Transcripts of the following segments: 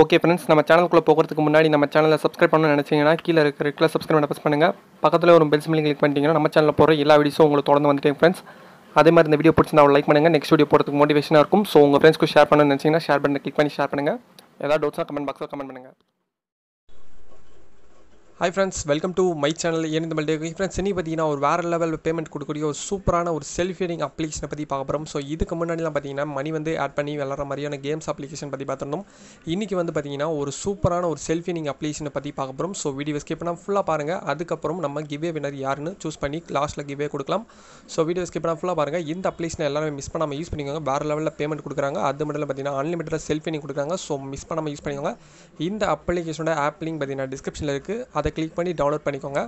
okay friends நம்ம சேனலுக்குள்ளே போகிறதுக்கு முன்னாடி நம்ம சேனலில் சப்ஸ்கிரைப் பண்ணணும்னு நினச்சிங்கன்னா கீழே இருக்கிற ரெட்டில் சப்ஸ்கிரைப் பண்ண ப்ரெஸ் பண்ணுங்கள் பக்கத்தில் ஒரு பெல் சிம்லிங் கிளிக் பண்ணிட்டீங்கன்னா நம்ம சேனலில் போகிற எல்லா வீடியோஸும் உங்களுக்கு தொடர்ந்து வந்துட்டேன் ஃப்ரெண்ட்ஸ் அதே மாதிரி இந்த வீடியோ பிடிச்சிருந்தா லைக் பண்ணுங்கள் நெக்ஸ்ட் வீடியோ போகிறதுக்கு மோட்டிவேஷனாக இருக்கும் ஸோ உங்கள் ஃப்ரெண்ட்ஸ்க்கு ஷேர் பண்ணணும்னு நினச்சிங்கன்னா ஷேர் பண்ணி கிளிக் பண்ணி ஷேர் பண்ணுங்கள் எல்லா டவுட்ஸாக கமெண்ட் பாக்ஸில் கமெண்ட் பண்ணுங்கள் hi friends welcome to my channel ஏன் இந்த மல்டி ஃப்ரெண்ட்ஸ் இனி பார்த்தீங்கன்னா ஒரு வேறு லெவல் பேமெண்ட் கொடுக்கக்கூடிய ஒரு சூப்பரான ஒரு செல்ஃபி ரிங் அப்ளிகேஷனை பற்றி பார்க்க போகிறோம் ஸோ இதுக்கு முன்னாடிலாம் பார்த்தீங்கன்னா மணி வந்து ஆட் பண்ணி விளாட்ற மாதிரியான கேம்ஸ் அப்ளிகேஷன் பற்றி பார்த்துருந்தோம் இன்றைக்கி வந்து பார்த்தீங்கன்னா ஒரு சூப்பரான ஒரு செல்ஃபி ரிங் அப்ளிகேஷனை பற்றி பார்க்க போகிறோம் ஸோ வீடியோ ஸ்கிப் பண்ணால் ஃபுல்லாக பாருங்கள் அதுக்கப்புறம் நம்ம கிவே வினர் யாருன்னு சூஸ் பண்ணி லாஸ்ட்டில் கிவே கொடுக்கலாம் ஸோ வீடியோ ஸ்கிப் பண்ணால் ஃபுல்லாக பாருங்கள் இந்த அப்ளிகேஷன் எல்லாமே மிஸ் பண்ணாமல் யூஸ் பண்ணிக்கோங்க வேறு லெவலில் பேமெண்ட் கொடுக்குறாங்க அது மட்டும் பார்த்தீங்கன்னா அன்லிமிட்டடாக செல்ஃபி ஹியரிங் கொடுக்குறாங்க ஸோ மிஸ் பண்ணாமல் யூஸ் பண்ணிக்கோங்க இந்த அப்ளிகேஷனோட ஆப் லிங்க் பார்த்தீங்கன்னா டிஸ்கிரிப்ஷனில் இருக்குது அதை கிளிக் பண்ணி டவுன்லோட் பண்ணிக்கோங்க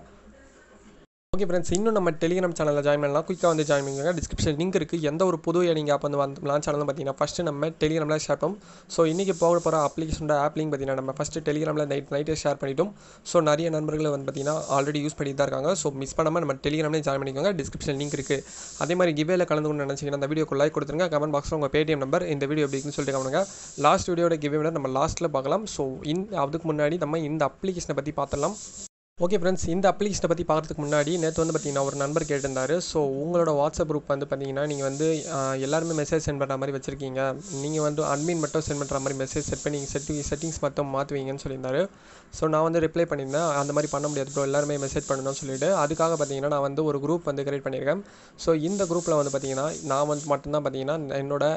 ஓகே ஃப்ரெண்ட்ஸ் இன்னும் நம்ம டெலிகிராம் சேனலில் ஜாயின் பண்ணலாம் குயிக்காக வந்து ஜாயின் பண்ணிக்கோங்க டிஸ்கிரிப்ஷன் லிங்க் இருக்குது எந்த ஒரு புது நீங்கள் ஆப் வந்து வந்து லான்ச் ஆனாலும் பார்த்தீங்கன்னா ஃபஸ்ட்டு நம்ம டெலிகிராமில் ஷேர் பண்ணோம் ஸோ இன்றைக்கி போக போகிற அப்ளிகேஷனோட ஆப் லிங்க் பார்த்தீங்கன்னா நம்ம ஃபஸ்ட்டு டெலிகிராமில் நைட் நைட்டே ஷேர் பண்ணிட்டோம் ஸோ நிறைய நண்பர்கள் வந்து பார்த்தீங்கன்னா ஆல்ரெடி யூஸ் பண்ணி தான் இருக்காங்க ஸோ மிஸ் பண்ணாமல் நம்ம டெலிகிராம்லேயே ஜாயின் பண்ணிக்கோங்க டிஸ்கிரிப்ஷன் லிங்க் இருக்குது அதே மாதிரி கிவேல கலந்து கொண்டு நினச்சிங்கன்னா அந்த வீடியோக்கு லைக் கொடுத்துருங்க கமெண்ட் பாக்ஸில் உங்கள் பேடிஎம் நம்பர் இந்த வீடியோ அப்படின்னு சொல்லிட்டு கவனிங்க லாஸ்ட் வீடியோட கிவேல நம்ம லாஸ்ட்டில் பார்க்கலாம் ஸோ இன் அதுக்கு முன்னாடி நம்ம இந்த அப்ளிகேஷனை பற்றி பார்த்துடலாம் ஓகே ஃப்ரெண்ட்ஸ் இந்த அப்ளிகேஷனை பற்றி பார்க்குறதுக்கு முன்னாடி நேற்று வந்து பார்த்தீங்கன்னா ஒரு நண்பர் கேட்டிருந்தார் ஸோ உங்களோட வாட்ஸ்அப் குரூப் வந்து பார்த்தீங்கன்னா நீங்கள் வந்து எல்லாருமே மெசேஜ் சென்ட் பண்ணுற மாதிரி வச்சுருக்கீங்க நீங்கள் வந்து அட்மின் மட்டும் சென்ட் பண்ணுற மாதிரி மெசேஜ் செட் பண்ணி நீங்கள் செட்டிங் செட்டிங்ஸ் மட்டும் மாற்றுவீங்கன்னு சொல்லியிருந்தாரு ஸோ நான் வந்து ரிப்ளை பண்ணியிருந்தேன் அந்த மாதிரி பண்ண முடியாது ப்ரோ எல்லாருமே மெசேஜ் பண்ணணும்னு சொல்லிட்டு அதுக்காக பார்த்தீங்கன்னா நான் வந்து ஒரு குரூப் வந்து கிரியேட் பண்ணியிருக்கேன் ஸோ இந்த குரூப்பில் வந்து பார்த்தீங்கன்னா நான் வந்து மட்டும்தான் பார்த்தீங்கன்னா என்னோட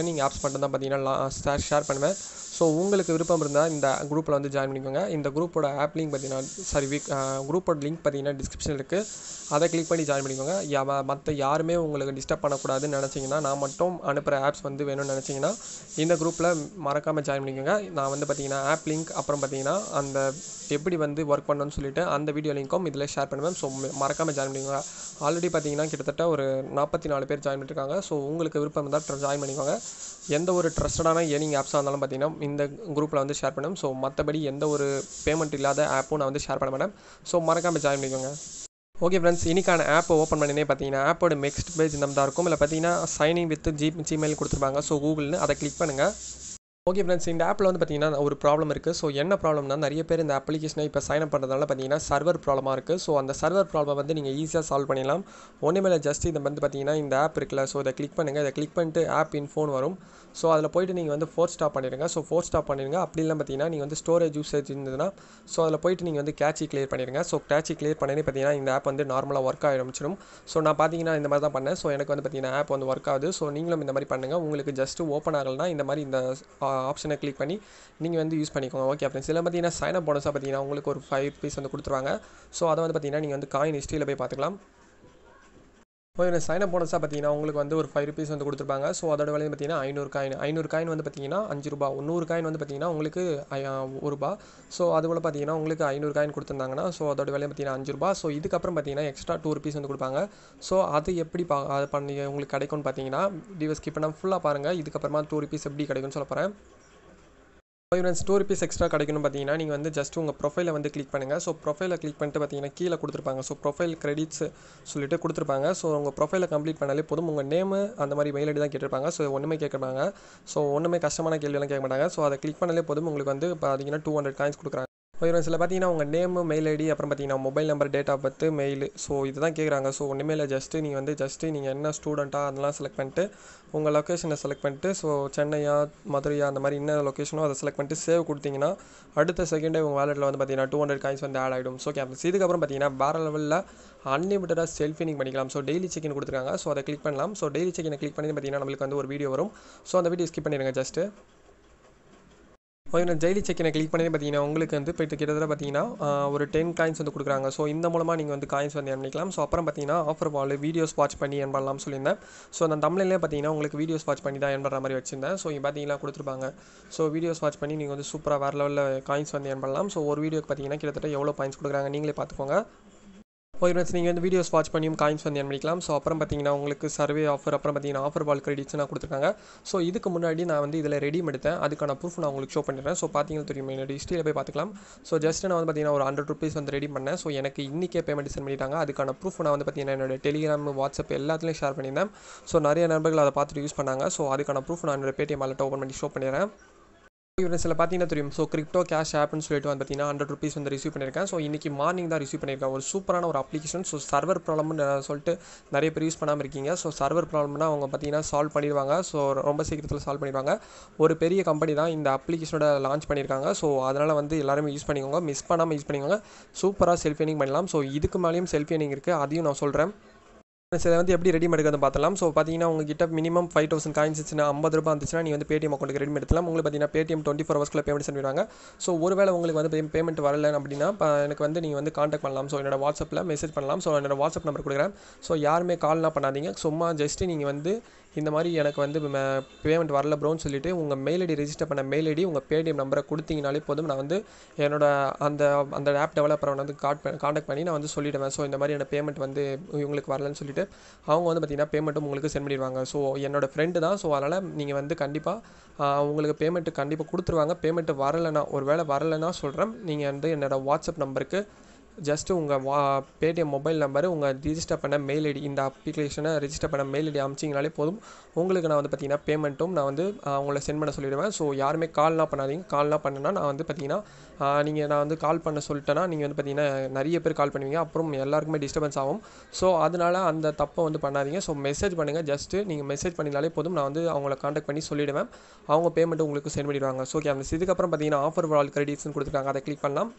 ஏர்னிங் ஆப்ஸ் மட்டும்தான் பார்த்தீங்கன்னா ஷேர் பண்ணுவேன் ஸோ உங்களுக்கு விருப்பம் இருந்தால் இந்த குரூப்பில் வந்து ஜாயின் பண்ணிக்கோங்க இந்த குரூப்போட ஆப் லிங்க் பார்த்தீங்கன்னா சாரி வீக் குரூப்போட லிங்க் பார்த்தீங்கன்னா டிஸ்கிரிப்ஷனில் இருக்குது அதை கிளிக் பண்ணி ஜாயின் பண்ணிக்கோங்க யா மற்ற யாருமே உங்களுக்கு டிஸ்டர்ப் பண்ணக்கூடாதுன்னு நினச்சிங்கன்னா நான் மட்டும் அனுப்புகிற ஆப்ஸ் வந்து வேணும்னு நினச்சிங்கன்னா இந்த குரூப்பில் மறக்காமல் ஜாயின் பண்ணிக்கோங்க நான் வந்து பார்த்தீங்கன்னா ஆப் லிங்க் அப்புறம் பார்த்தீங்கன்னா அந்த எப்படி வந்து ஒர்க் பண்ணணும்னு சொல்லிவிட்டு அந்த வீடியோ லிங்க்கும் இதில் ஷேர் பண்ணுவேன் ஸோ மறக்காமல் ஜாயின் பண்ணிக்கோங்க ஆல்ரெடி பார்த்தீங்கன்னா கிட்டத்தட்ட ஒரு நாற்பத்தி நாலு பேர் ஜாயின் பண்ணியிருக்காங்க ஸோ உங்களுக்கு விருப்பம் இருந்தால் ஜாயின் பண்ணிக்கோங்க எந்த ஒரு ட்ரஸ்டடான ஏர்னிங் ஆப்ஸாக இருந்தாலும் பார்த்தீங்கன்னா இந்த குரூப்பில் வந்து ஷேர் பண்ணுவேன் ஸோ மற்றபடி எந்த ஒரு பேமெண்ட் இல்லாத ஆப்பும் நான் வந்து ஷேர் பண்ண மாட்டேன் ஸோ மறக்காமல் ஜாயின் பண்ணிக்கோங்க ஓகே ஃப்ரெண்ட்ஸ் இன்றைக்கான ஆப்பை ஓப்பன் பண்ணினே பார்த்தீங்கன்னா ஆப்போட நெக்ஸ்ட் பேஜ் இந்த மாதிரி இருக்கும் இல்லை பார்த்தீங்கன்னா சைனிங் வித் ஜி ஜிமெயில் கொடுத்துருப்பாங்க ஸோ கூகுள்னு அதை கிளிக் பண்ணுங்கள் ஓகே ஃப்ரெண்ட்ஸ் இந்த ஆப்பில் வந்து பார்த்தீங்கன்னா ஒரு ப்ராப்ளம் இருக்குது ஸோ என்ன ப்ராப்ளம்னா நிறைய பேர் இந்த அப்ளிகேஷனை இப்போ சைன் அப் பண்ணுறதுனால பார்த்தீங்கன்னா சர்வர் ப்ராப்ளமாக இருக்குது ஸோ அந்த சர்வர் ப்ராப்ளம் வந்து நீங்கள் ஈஸியாக சால்வ் பண்ணிடலாம் ஒன்றுமேல ஜஸ்ட் இந்த வந்து பார்த்தீங்கன்னா இந்த ஆப் இருக்குல்ல ஸோ இதை கிளிக் பண்ணுங்கள் இதை கிளிக் பண்ணிட்டு ஆப் இன்ஃபோன் வரும் ஸோ அதில் போய்ட்டு நீங்கள் வந்து ஃபோர் ஸ்டாப் பண்ணிடுங்க ஸோ ஃபோர் ஸ்டாப் பண்ணிடுங்க அப்படி இல்லை பார்த்தீங்கன்னா நீங்கள் வந்து ஸ்டோரேஜ் யூசேஜ் இருந்ததுன்னா ஸோ அதில் போய்ட்டு நீங்கள் வந்து கேட்சி கிளியர் பண்ணிடுங்க ஸோ கேட்சி கிளியர் பண்ணி பார்த்தீங்கன்னா இந்த ஆப் வந்து நார்மலாக ஒர்க் ஆகிடும் ஸோ நான் பார்த்தீங்கன்னா இந்த மாதிரி தான் பண்ணேன் ஸோ எனக்கு வந்து பார்த்தீங்கன்னா ஆப் வந்து ஒர்க் ஆகுது ஸோ நீங்களும் இந்த மாதிரி பண்ணுங்கள் உங்களுக்கு ஜஸ்ட் ஓப்பன் ஆகலைன்னா இந்த மாதிரி இந்த ஆப்ஷனை கிளிக் பண்ணி நீங்கள் வந்து யூஸ் பண்ணிக்கோங்க ஓகே அப்படி சில பார்த்தீங்கன்னா சைன் அப் போனஸாக பார்த்தீங்கன்னா உங்களுக்கு ஒரு ஃபைவ் பீஸ் வந்து கொடுத்துருவாங்க ஸோ அதை வந்து பார்த்தீங்கன்னா நீங்கள் வந்து காயின் ஹிஸ்ட்ரியில் போய் பார்த்துக்கலாம் இப்போ இதில் சைனப் போனஸாக பார்த்தீங்கன்னா உங்களுக்கு வந்து ஒரு ஃபைவ் ருபீஸ் வந்து கொடுத்துருப்பாங்க ஸோ அதோட விலையை பார்த்தீங்கன்னா ஐநூறு காயின் ஐநூறு காயின் வந்து பார்த்தீங்கன்னா அஞ்சு ரூபா நூறு காயின் வந்து பார்த்தீங்கன்னா உங்களுக்கு ஒரு ரூபா ஸோ அதுபோல் பார்த்தீங்கன்னா உங்களுக்கு ஐநூறு காயின் கொடுத்துருந்தாங்கன்னா ஸோ அதோட விலை பார்த்தீங்கன்னா அஞ்சு ரூபா ஸோ இதுக்கப்புறம் பார்த்தீங்கன்னா எக்ஸ்ட்ரா டூ ருபீஸ் வந்து கொடுப்பாங்க ஸோ அது எப்படி பா அது பண்ணி உங்களுக்கு கிடைக்கும்னு பார்த்தீங்கன்னா டிவஸ் இப்போ நான் ஃபுல்லாக பாருங்கள் இதுக்கப்புறமா டூ ருபீஸ் எப்படி கிடைக்கும்னு சொல்ல போகிறேன் ஃப்ரெண்ட்ஸ் டூ ருபீஸ் எக்ஸ்ட்ரா கிடைக்கணும் பார்த்தீங்கன்னா நீங்கள் வந்து ஜஸ்ட் உங்கள் ப்ரொஃபைலை வந்து கிளிக் பண்ணுங்கள் ஸோ ப்ரொஃபைலை கிளிக் பண்ணிட்டு பார்த்தீங்கன்னா கீழே கொடுத்துருப்பாங்க ஸோ ப்ரொஃபைல் கிரெடிட்ஸ் சொல்லிட்டு கொடுத்துருப்பாங்க ஸோ உங்கள் ப்ரொஃபைலை கம்ப்ளீட் பண்ணாலே போதும் உங்கள் நேமு அந்த மாதிரி மெயில் ஐடி தான் கேட்டிருப்பாங்க ஸோ ஒன்றுமே கேட்குறாங்க ஸோ ஒன்றுமே கஷ்டமான கேள்வியெல்லாம் கேட்க மாட்டாங்க ஸோ அதை கிளிக் பண்ணாலே போதும் உங்களுக்கு வந்து பார்த்தீங்கன்னா டூ ஹண்ட்ரட் காயின்ஸ் கொடுக்குறாங்க போயிடும் சில பார்த்தீங்கன்னா உங்கள் நேமு மெயில் ஐடி அப்புறம் பார்த்தீங்கன்னா mobile number date of birth mail so இதுதான் கேட்குறாங்க ஸோ ஒன்றுமே இல்லை ஜஸ்ட்டு நீங்கள் வந்து ஜஸ்ட்டு நீங்கள் என்ன ஸ்டூடெண்ட்டாக அதெல்லாம் செலக்ட் பண்ணிட்டு உங்கள் லொக்கேஷனை செலக்ட் பண்ணிட்டு ஸோ சென்னையா மதுரையா அந்த மாதிரி என்ன லொக்கேஷனோ அதை செலக்ட் பண்ணிட்டு சேவ் கொடுத்தீங்கன்னா அடுத்த செகண்டே உங்கள் வேலெட்டில் வந்து பார்த்தீங்கன்னா டூ ஹண்ட்ரட் காயின்ஸ் வந்து ஆட் ஆகிடும் ஸோ கேப்ஸ் இதுக்கப்புறம் பார்த்தீங்கன்னா பேர லெவலில் அன்லிமிட்டடாக செல்ஃபினிங் பண்ணிக்கலாம் ஸோ டெய்லி செக்கின் கொடுத்துருக்காங்க ஸோ அதை கிளிக் பண்ணலாம் ஸோ டெய்லி செக்இனை கிளிக் பண்ணி பார்த்தீங்கன்னா நம்மளுக்கு வந்து ஒரு வீடியோ வரும் ஸோ அந்த வீடியோ ஸ்கிப் பண்ணிடுங்க ஜஸ்ட்டு ஓகே நான் டெய்லி செக்கினை கிளிக் பண்ணி பார்த்தீங்கன்னா உங்களுக்கு வந்து போய்ட்டு கிட்டத்தட்ட பார்த்தீங்கன்னா ஒரு டென் காயின்ஸ் வந்து கொடுக்குறாங்க ஸோ இந்த மூலமாக நீங்கள் வந்து காயின்ஸ் வந்து என் பண்ணிக்கலாம் ஸோ அப்புறம் பார்த்தீங்கன்னா ஆஃபர் வாழ் வீடியோஸ் வாட்ச் பண்ணி என் சொல்லியிருந்தேன் ஸோ அந்த தமிழ்லேயே பார்த்தீங்கன்னா உங்களுக்கு வீடியோஸ் வாட்ச் பண்ணி தான் என் மாதிரி வச்சிருந்தேன் ஸோ இங்கே பார்த்தீங்கன்னா கொடுத்துருப்பாங்க ஸோ வீடியோஸ் வாட்ச் பண்ணி நீங்கள் வந்து சூப்பராக வேறு லெவலில் காயின்ஸ் வந்து என்பாடலாம் பண்ணலாம் ஸோ ஒரு வீடியோக்கு பார்த்தீங்கன்னா கிட்டத்தட்ட எவ்வளோ பாயிண்ட்ஸ் கொடுக்குறாங்க நீங்களே பார்த்துக்கோங்க ஓகே ஃப்ரெண்ட்ஸ் நீங்கள் வந்து வீடியோஸ் வாட்ச் பண்ணியும் காயின்ஸ் வந்து என் பண்ணிக்கலாம் ஸோ அப்புறம் பார்த்தீங்கன்னா உங்களுக்கு சர்வே ஆஃபர் அப்புறம் பார்த்தீங்கன்னா ஆஃபர் பால் கிரெடிட்ஸ் நான் கொடுத்துருக்காங்க ஸோ இதுக்கு முன்னாடி நான் வந்து இதில் ரெடி எடுத்தேன் அதுக்கான ப்ரூஃப் நான் உங்களுக்கு ஷோ பண்ணிடுறேன் ஸோ பார்த்தீங்கன்னா தெரியும் என்னோட ஹிஸ்ட்ரியில் போய் பார்த்துக்கலாம் ஸோ ஜஸ்ட் நான் வந்து பார்த்தீங்கன்னா ஒரு ஹண்ட்ரட் ருபீஸ் வந்து ரெடி பண்ணேன் ஸோ எனக்கு இன்றைக்கே பேமெண்ட் சென்ட் பண்ணிட்டாங்க அதுக்கான ப்ரூஃப் நான் வந்து பார்த்தீங்கன்னா என்னோட டெலிகிராம் வாட்ஸ்அப் எல்லாத்துலேயும் ஷேர் பண்ணியிருந்தேன் ஸோ நிறைய நண்பர்கள் அதை பார்த்துட்டு யூஸ் பண்ணாங்க ஸோ அதுக்கான ப்ரூஃப் நான் என்னோட பேடிஎம் வாலெட் ஓப்பன் பண்ணி ஷோ பண்ணிடுறேன் யூனிட்ஸில் பார்த்தீங்கன்னா தெரியும் ஸோ கிரிப்டோ கேஷ் ஆப்னு சொல்லிட்டு வந்து பார்த்தீங்கன்னா ஹண்ட்ரட் ருபீஸ் வந்து ரிசீவ் பண்ணியிருக்கேன் ஸோ இன்றைக்கி மார்னிங் தான் ரிசீவ் பண்ணியிருக்கேன் ஒரு சூப்பரான ஒரு அப்ளிகேஷன் ஸோ சர்வர் ப்ராப்ளம்னு சொல்லிட்டு நிறைய பேர் யூஸ் பண்ணாமல் இருக்கீங்க ஸோ சர்வர் ப்ராப்ளம்னா அவங்க பார்த்தீங்கன்னா சால்வ் பண்ணிடுவாங்க ஸோ ரொம்ப சீக்கிரத்தில் சால்வ் பண்ணிடுவாங்க ஒரு பெரிய கம்பெனி தான் இந்த அப்ளிகேஷனோட லான்ச் பண்ணியிருக்காங்க ஸோ அதனால் வந்து எல்லாருமே யூஸ் பண்ணிக்கோங்க மிஸ் பண்ணாமல் யூஸ் பண்ணிக்கோங்க சூப்பராக செல்ஃபி பண்ணலாம் ஸோ இதுக்கு மேலேயும் செல்ஃபி இருக்குது அதையும் நான் சொல்கிறேன் இதை வந்து எப்படி ரெடிமேட் எடுக்கிறது பார்த்தலாம் ஸோ பார்த்தீங்கன்னா உங்ககிட்ட மினிமம் ஃபைவ் தௌசண்ட் காயின்ஸ் ஐம்பது ரூபாய் இருந்துச்சுன்னா நீ வந்து பேடிஎம் அக்கௌண்ட்டுக்கு ரெடி எடுத்துலாம் உங்களுக்கு பார்த்தீங்கன்னா பேடிஎம் டுவெண்ட்டி ஃபோர் ஹவர்ஸ்க்குள்ள பேமெண்ட் சொல்லிடுவாங்க ஸோ ஒருவேளை உங்களுக்கு வந்து பேமெண்ட் வரல அப்படின்னா எனக்கு வந்து நீங்கள் வந்து காண்டாக்ட் பண்ணலாம் ஸோ என்னோட வாட்ஸ்அப்பில் மெசேஜ் பண்ணலாம் ஸோ என்னோட வாட்ஸ்அப் நம்பர் கொடுக்குறேன் ஸோ யாருமே கால்லாம் பண்ணாதீங்க சும்மா ஜஸ்ட்டு நீங்கள் வந்து இந்த மாதிரி எனக்கு வந்து பேமெண்ட் வரல ப்ரோன்னு சொல்லிவிட்டு உங்கள் மெயில் ஐடி ரிஜிஸ்டர் பண்ண மெயில் ஐடி உங்கள் பேடிஎம் நம்பரை கொடுத்தீங்கனாலே போதும் நான் வந்து என்னோட அந்த அந்த ஆப் டெவலப்பரை வந்து காட் காண்டாக்ட் பண்ணி நான் வந்து சொல்லிவிடுவேன் ஸோ இந்த மாதிரி என்னோடய பேமெண்ட் வந்து இவங்களுக்கு வரலன்னு சொல்லிவிட்டு அவங்க வந்து பார்த்திங்கன்னா பேமெண்ட்டும் உங்களுக்கு சென்ட் பண்ணிடுவாங்க ஸோ என்னோடய ஃப்ரெண்டு தான் ஸோ அதனால் நீங்கள் வந்து கண்டிப்பாக உங்களுக்கு பேமெண்ட்டு கண்டிப்பாக கொடுத்துருவாங்க பேமெண்ட்டு வரலைன்னா ஒரு வேளை வரலைன்னா சொல்கிறேன் நீங்கள் வந்து என்னோடய வாட்ஸ்அப் நம்பருக்கு ஜஸ்ட்டு உங்கள் வா பேடிஎம் மொபைல் நம்பரு உங்கள் ரிஜிஸ்டர் பண்ண மெயில் ஐடி இந்த அப்ளிகேஷனை ரிஜிஸ்டர் பண்ண மெயில் ஐடி அமிச்சிங்கனாலே போதும் உங்களுக்கு நான் வந்து பார்த்திங்கன்னா பேமெண்ட்டும் நான் வந்து உங்களை சென்ட் பண்ண சொல்லிடுவேன் ஸோ யாருமே கால்லாம் பண்ணாதீங்க கால்லாம் பண்ணனா நான் வந்து பார்த்திங்கன்னா நீங்கள் நான் வந்து கால் பண்ண சொல்லிட்டேன்னா நீங்கள் வந்து பார்த்திங்கன்னா நிறைய பேர் கால் பண்ணுவீங்க அப்புறம் எல்லாருக்குமே டிஸ்டர்பன்ஸ் ஆகும் ஸோ அதனால் அந்த தப்பை வந்து பண்ணாதீங்க ஸோ மெசேஜ் பண்ணுங்கள் ஜஸ்ட்டு நீங்கள் மெசேஜ் பண்ணினாலே போதும் நான் வந்து அவங்கள காண்டாக்ட் பண்ணி சொல்லிவிடுவேன் அவங்க பேமெண்ட்டு உங்களுக்கு சென்ட் பண்ணிடுவாங்க ஸோ ஓகே அந்த இதுக்கப்புறம் பார்த்திங்கன்னா ஆஃபர் ஆல் கிரெடிட்ஸ்னு கொடுத்துருக்காங்க அதை கிளிக் பண்ணலாம்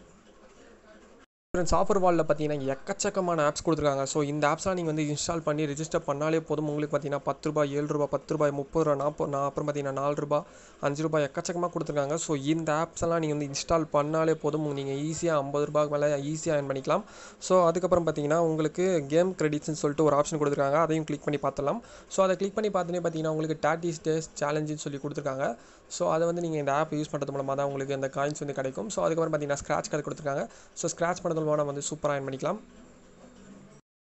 ஃப்ரெண்ட்ஸ் ஆஃபர் வாலில் பார்த்தீங்கன்னா எக்கச்சக்கமான ஆப்ஸ் கொடுத்துருக்காங்க ஸோ இந்த ஆப்ஸ்லாம் நீங்கள் வந்து இன்ஸ்டால் பண்ணி ரிஜிஸ்டர் பண்ணாலே போதும் உங்களுக்கு பார்த்தீங்கன்னா பத்து ரூபாய் ஏழு ரூபாய் பத்து ரூபாய் முப்பது ரூபா நாற்பது நான் அப்புறம் பார்த்தீங்கன்னா நாலு ரூபாய் அஞ்சு ரூபாய் எக்கச்சக்கமாக கொடுத்துருக்காங்க ஸோ இந்த ஆப்ஸ் எல்லாம் நீங்கள் வந்து இன்ஸ்டால் பண்ணாலே போதும் நீங்கள் ஈஸியாக ஐம்பது ரூபாய்க்கு மேலே ஈஸியாக ஏர்ன் பண்ணிக்கலாம் ஸோ அதுக்கப்புறம் பார்த்தீங்கன்னா உங்களுக்கு கேம் கிரெடிட்ஸ்னு சொல்லிட்டு ஒரு ஆப்ஷன் கொடுத்துருக்காங்க அதையும் கிளிக் பண்ணி பார்த்துலாம் ஸோ அதை கிளிக் பண்ணி பார்த்துட்டே பார்த்தீங்கன்னா உங்களுக்கு டேட்டிஸ் டேஸ் சேலஞ்சுன்னு சொல்லி கொடுத்துருக்காங்க ஸோ அதை வந்து நீங்கள் இந்த ஆப் யூஸ் பண்ணுறது மூலமாக தான் உங்களுக்கு அந்த காயின்ஸ் வந்து கிடைக்கும் ஸோ அதுக்கப்புறம் பார்த்தீங்கன்னா ஸ்க்ராச் கார்டு கொடுத்துருக்காங்க ஸோ ஸ்க்ராட்ச் பண்ணுறது மூலமாக நம்ம வந்து சூப்பராக ஆயின் பண்ணிக்கலாம்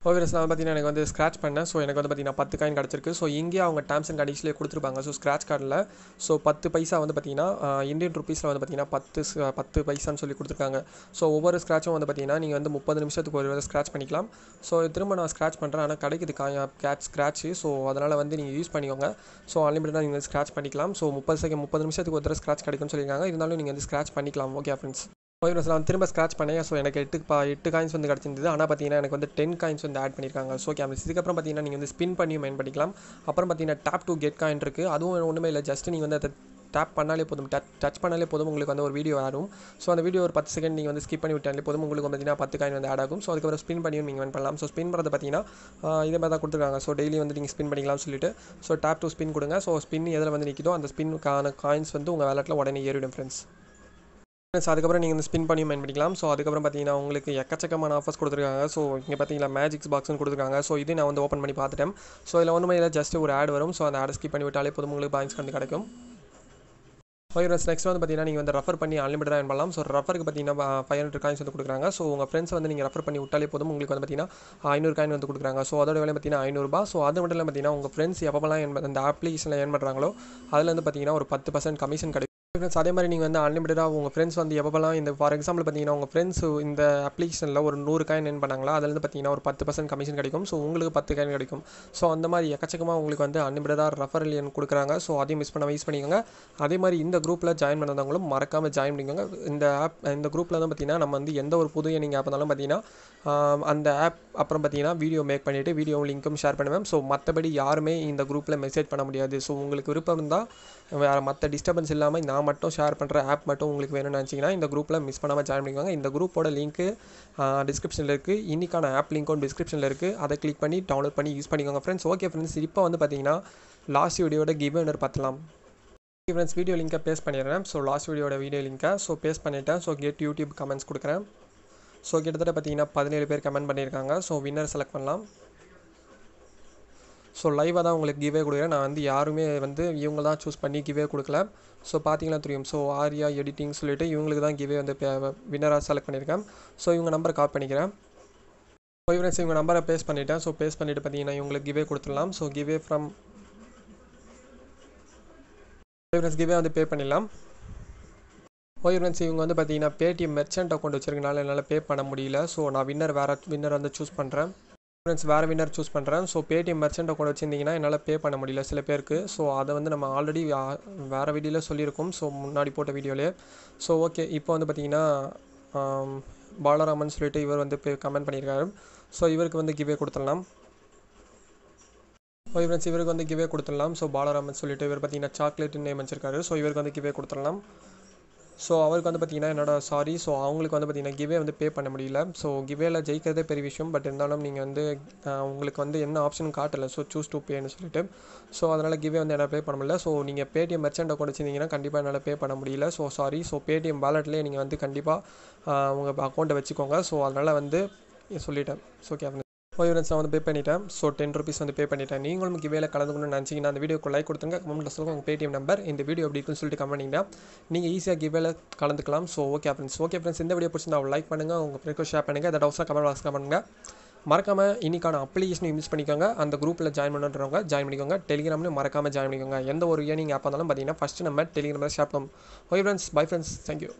ஓகே நான் பார்த்தீங்கன்னா எனக்கு வந்து ஸ்க்ராச் பண்ணேன் ஸோ எனக்கு வந்து பார்த்தீங்கன்னா பத்து காயின் கிடச்சிருக்கு ஸோ இங்கேயே அவங்க டேம்ஸ் அண்ட் கண்டிஷன்லேயே கொடுத்துருப்பாங்க ஸோ ஸ்க்ராச் கார்டில் ஸோ பத்து பைசா வந்து பார்த்தீங்கன்னா இந்தியன் ருப்பீஸில் வந்து பார்த்தீங்கன்னா பத்து பத்து பைசான்னு சொல்லி கொடுத்துருக்காங்க ஸோ ஒவ்வொரு ஸ்க்ராட்சும் வந்து பார்த்தீங்கன்னா நீங்கள் வந்து முப்பது நிமிஷத்துக்கு ஒரு ஸ்க்ராச் பண்ணிக்கலாம் ஸோ திரும்ப நான் ஸ்க்ராச் பண்ணுறேன் ஆனால் கிடைக்குது காய் கேட் ஸ்க்ராச்சு ஸோ அதனால் வந்து நீங்கள் யூஸ் பண்ணிக்கோங்க ஸோ அன்லிமிட்டாக நீங்கள் ஸ்க்ராச் பண்ணிக்கலாம் ஸோ முப்பது செகண்ட் முப்பது நிமிஷத்துக்கு ஒரு தடவை ஸ்க்ராச் கிடைக்கும்னு சொல்லியிருக்காங்க இருந்தாலும் நீங்கள் வந்து ஸ்க்ராச் பண்ணிக்கலாம் ஓகே ஃப்ரெண்ட்ஸ் ஓகே ப்ரோ நான் திரும்ப ஸ்க்ராச் பண்ணேன் ஸோ எனக்கு எட்டு பா எட்டு காயின்ஸ் வந்து கிடச்சிருந்தது ஆனால் பார்த்தீங்கன்னா எனக்கு வந்து டென் காயின்ஸ் வந்து ஆட் பண்ணியிருக்காங்க ஸோ ஓகே இதுக்கப்புறம் பார்த்தீங்கன்னா நீங்கள் வந்து ஸ்பின் பண்ணியும் மைன் பண்ணிக்கலாம் அப்புறம் பார்த்தீங்கன்னா டேப் டூ கெட் காயின் இருக்குது அதுவும் ஒன்றுமே இல்லை ஜஸ்ட் நீங்கள் வந்து அதை டேப் பண்ணாலே போதும் டச் பண்ணாலே போதும் உங்களுக்கு வந்து ஒரு வீடியோ ஆடும் ஸோ அந்த வீடியோ ஒரு பத்து செகண்ட் நீங்கள் வந்து ஸ்கிப் பண்ணி விட்டாலே போதும் உங்களுக்கு பார்த்தீங்கன்னா பத்து காயின் வந்து ஆட் ஆகும் ஸோ அதுக்கப்புறம் ஸ்பின் பண்ணியும் நீங்கள் வின் பண்ணலாம் ஸோ ஸ்பின் பண்ணுறது பார்த்தீங்கன்னா இதே மாதிரி தான் கொடுத்துருக்காங்க ஸோ டெய்லி வந்து நீங்கள் ஸ்பின் பண்ணிக்கலாம்னு சொல்லிட்டு ஸோ டேப் டூ ஸ்பின் கொடுங்க ஸோ ஸ்பின் எதில் வந்து நிற்கிதோ அந்த ஸ்பின்னுக்கான காயின்ஸ் வந்து உங்கள் வேலட்டில் உடனே ஏறிவிடும் ஃப்ரெண்ட்ஸ் ஸோ அதுக்கப்புறம் நீங்கள் வந்து ஸ்பின் பண்ணி மைன் பண்ணிக்கலாம் ஸோ அதுக்கப்புறம் பார்த்தீங்கன்னா உங்களுக்கு எக்கச்சக்கமான ஆஃபர்ஸ் கொடுத்துருக்காங்க ஸோ இங்கே பார்த்தீங்கன்னா மேஜிக்ஸ் பாக்ஸ்னு கொடுத்துருக்காங்க ஸோ இது நான் வந்து ஓப்பன் பண்ணி பார்த்துட்டேன் ஸோ இதில் ஒன்றுமே இல்லை ஜஸ்ட் ஒரு ஆட் வரும் ஸோ அந்த ஆட் ஸ்கிப் பண்ணி விட்டாலே போதும் உங்களுக்கு பாயிண்ட்ஸ் வந்து கிடைக்கும் ஓகே நெக்ஸ்ட் வந்து பார்த்தீங்கன்னா நீங்கள் வந்து ரெஃபர் பண்ணி அன்லிமிட்டடாக ஏன் பண்ணலாம் ஸோ ரெஃபருக்கு பார்த்தீங்கன்னா ஃபைவ் ஹண்ட்ரட் காயின்ஸ் வந்து கொடுக்குறாங்க ஸோ உங்கள் ஃப்ரெண்ட்ஸ் வந்து நீங்கள் ரெஃபர் பண்ணி விட்டாலே போதும் உங்களுக்கு வந்து பார்த்தீங்கன்னா ஐநூறு காயின் வந்து கொடுக்குறாங்க ஸோ அதோட வேலை பார்த்தீங்கன்னா ஐநூறுபா ஸோ அது மட்டும் இல்லை பார்த்தீங்கன்னா உங்கள் ஃப்ரெண்ட்ஸ் எப்போலாம் என்பது அந்த அப்ளிகேஷனில் ஏன் பண்ணுறாங்களோ அதில் வந்து பார்த்தீங்கன்னா ஒரு பத்து பர்சன்ட் கமிஷன் கிடைக்கும் ஃப்ரெண்ட்ஸ் அதே மாதிரி நீங்கள் வந்து அன்லிமிட்டடாக உங்கள் ஃப்ரெண்ட்ஸ் வந்து எப்போலாம் இந்த ஃபார் எக்ஸாம்பிள் பார்த்தீங்கன்னா உங்கள் ஃப்ரெண்ட்ஸ் இந்த அப்ளிகேஷனில் ஒரு நூறு காயின் என் பண்ணாங்களா அதுலேருந்து பார்த்தீங்கன்னா ஒரு பத்து பர்சன்ட் கமிஷன் கிடைக்கும் ஸோ உங்களுக்கு பத்து காயின் கிடைக்கும் ஸோ அந்த மாதிரி எக்கச்சக்கமாக உங்களுக்கு வந்து அன்லிமிட்டடாக ரெஃபரல் எண் கொடுக்குறாங்க ஸோ அதையும் மிஸ் பண்ண யூஸ் பண்ணிக்கோங்க அதே மாதிரி இந்த குரூப்பில் ஜாயின் பண்ணதவங்களும் மறக்காமல் ஜாயின் பண்ணிக்கோங்க இந்த ஆப் இந்த குரூப்பில் வந்து பார்த்தீங்கன்னா நம்ம வந்து எந்த ஒரு புது எண்ணிங் ஆப் இருந்தாலும் பார்த்தீங்கன்னா அந்த ஆப் அப்புறம் பார்த்தீங்கன்னா வீடியோ மேக் பண்ணிவிட்டு வீடியோ லிங்க்கும் ஷேர் பண்ணுவேன் ஸோ மற்றபடி யாருமே இந்த குரூப்பில் மெசேஜ் பண்ண முடியாது ஸோ உங்களுக்கு விருப்பம் இருந்தால் வேறு மற்ற டிஸ்டர்பன்ஸ் இல்லாமல் நான் மட்டும் ஷேர் பண்ணுற ஆப் மட்டும் உங்களுக்கு வேணும்னு நினச்சிங்கன்னா இந்த குரூப்பில் மிஸ் பண்ணாமல் ஜாயின் பண்ணிக்கோங்க இந்த குரூப்போட லிங்க்கு டிஸ்கிரிப்ஷனில் இருக்குது இன்றைக்கான ஆப் லிங்க்கும் டிஸ்கிரிப்ஷனில் இருக்குது அதை கிளிக் பண்ணி டவுன்லோட் பண்ணி யூஸ் பண்ணிக்கோங்க ஃப்ரெண்ட்ஸ் ஓகே ஃப்ரெண்ட்ஸ் இப்போ வந்து பார்த்தீங்கன்னா லாஸ்ட் வீடியோட கிவ்னர் பார்த்தலாம் ஃப்ரெண்ட்ஸ் வீடியோ லிங்க்கை பேஸ் பண்ணிடுறேன் ஸோ லாஸ்ட் வீடியோட வீடியோ லிங்க்கை ஸோ பேஸ் பண்ணிவிட்டேன் ஸோ கெட் யூடியூப் கமெண்ட்ஸ் கொடுக்குறேன் ஸோ கிட்டத்தட்ட பார்த்தீங்கன்னா பதினேழு பேர் கமெண்ட் பண்ணியிருக்காங்க ஸோ வின்னர் செலக்ட் பண்ணலாம் ஸோ லைவாக தான் உங்களுக்கு கிவே கொடுக்குறேன் நான் வந்து யாருமே வந்து இவங்க தான் சூஸ் பண்ணி கிவே கொடுக்கல ஸோ பார்த்தீங்கன்னா தெரியும் ஸோ ஆரியா எடிட்டிங் சொல்லிவிட்டு இவங்களுக்கு தான் கிவே வந்து வின்னராக செலக்ட் பண்ணியிருக்கேன் ஸோ இவங்க நம்பரை கால் பண்ணிக்கிறேன் ஸோ ஃப்ரெண்ட்ஸ் இவங்க நம்பரை பேஸ் பண்ணிவிட்டேன் ஸோ பேஸ் பண்ணிவிட்டு பார்த்தீங்கன்னா இவங்களுக்கு கிவே கொடுத்துடலாம் so giveaway from friends giveaway வந்து பே பண்ணிடலாம் ஓய்வரன்ஸ் இவங்க வந்து பார்த்தீங்கன்னா பேடிஎம் மெர்ச்சன்ட் அக்கௌண்ட் வச்சிருக்கனால என்னால் பே பண்ண முடியல ஸோ நான் வின்னர் வேறு வின்னர் வந்து சூஸ் பண்ணுறேன் ஃப்ரெண்ட்ஸ் வேறு வின்னர் சூஸ் பண்ணுறேன் ஸோ பேடிஎம் மெர்ச்செண்ட் அக்கௌண்ட் வச்சுருந்தீங்கன்னா என்னால் பே பண்ண முடியல சில பேருக்கு ஸோ அதை வந்து நம்ம ஆல்ரெடி வேறு வீடியோவில் சொல்லியிருக்கோம் ஸோ முன்னாடி போட்ட வீடியோலேயே ஸோ ஓகே இப்போ வந்து பார்த்தீங்கன்னா பாலராமன் சொல்லிட்டு இவர் வந்து கமெண்ட் பண்ணியிருக்காரு ஸோ இவருக்கு வந்து கிவே கொடுத்துடலாம் ஓகே ஃப்ரெண்ட்ஸ் இவருக்கு வந்து கிவே கொடுத்துடலாம் ஸோ பாலராமன் சொல்லிட்டு இவர் பார்த்தீங்கன்னா சாக்லேட் நேம் வச்சிருக்காரு ஸோ இவருக்கு வந்து கிவே கொடுத்துடலாம் ஸோ அவருக்கு வந்து பார்த்திங்கன்னா என்னோட சாரி ஸோ அவங்களுக்கு வந்து பார்த்திங்கன்னா கிவே வந்து பே பண்ண முடியல ஸோ கிவேல ஜெயிக்கிறதே பெரிய விஷயம் பட் இருந்தாலும் நீங்கள் வந்து உங்களுக்கு வந்து என்ன ஆப்ஷன் காட்டலை ஸோ சூஸ் டூ பேன்னு சொல்லிட்டு ஸோ அதனால் கிவ்வே வந்து என்ன பே பண்ண முடியல ஸோ நீங்கள் பேடிஎம் மெர்ச்சன்ட் அக்கௌண்ட் வச்சுருந்தீங்கன்னா கண்டிப்பாக என்னால் பே பண்ண முடியல ஸோ சாரி ஸோ பேடிஎம் வாலெட்லேயே நீங்கள் வந்து கண்டிப்பாக உங்கள் அக்கௌண்ட்டை வச்சுக்கோங்க ஸோ அதனால் வந்து சொல்லிட்டேன் ஸோ ஓகே ஃபைவ் யூனிட்ஸ் வந்து பே பண்ணிட்டேன் ஸோ டென் ருபீஸ் வந்து பே பண்ணிட்டேன் நீங்களும் இவ்வேளை கலந்துக்கணும்னு நினச்சிங்கன்னா அந்த வீடியோக்கு லைக் கொடுத்துங்க கமெண்ட்டில் சொல்லுங்கள் உங்கள் பேடிஎம் நம்பர் இந்த வீடியோ எப்படி இருக்குன்னு சொல்லிட்டு கமெண்டிங்கன்னா நீங்கள் ஈஸியாக கிவ்வேல கலந்துக்கலாம் so okay friends okay friends இந்த வீடியோ பிடிச்சிருந்தா லைக் பண்ணுங்கள் உங்கள் ஃப்ரெண்ட்ஸ் ஷேர் பண்ணுங்கள் அதை டவுஸாக கமெண்ட் பாக்ஸ் பண்ணுங்கள் மறக்காமல் இன்னிக்கான அப்ளிகேஷனும் யூஸ் பண்ணிக்கோங்க அந்த குரூப்பில் ஜாயின் பண்ணுறவங்க ஜாயின் பண்ணிக்கோங்க டெலிகிராம்லையும் மறக்காமல் ஜாயின் பண்ணிக்கோங்க எந்த ஒரு ஏர்னிங் ஆப் இருந்தாலும் பார்த்தீங்கன்னா ஃபஸ்ட்டு நம்ம டெலிகிராமில் ஷேர் பண்ணுவோம் okay friends bye friends thank you